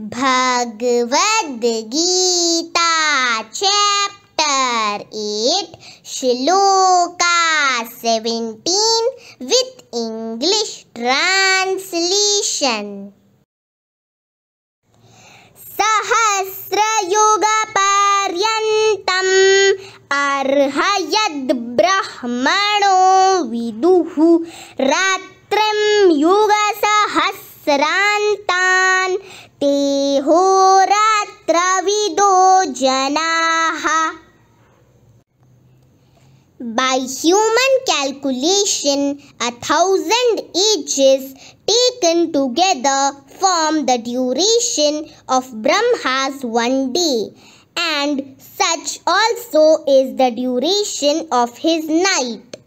Bhagavad Gita chapter eight shloka seventeen with English translation सहस्रयुगपर्यन्तम् अर्ह यद् विदुः रात्रिं युगसहस्रान्तान् ते jana जनाः By human calculation, a thousand ages taken together form the duration of Brahma's one day, and such also is the duration of his night.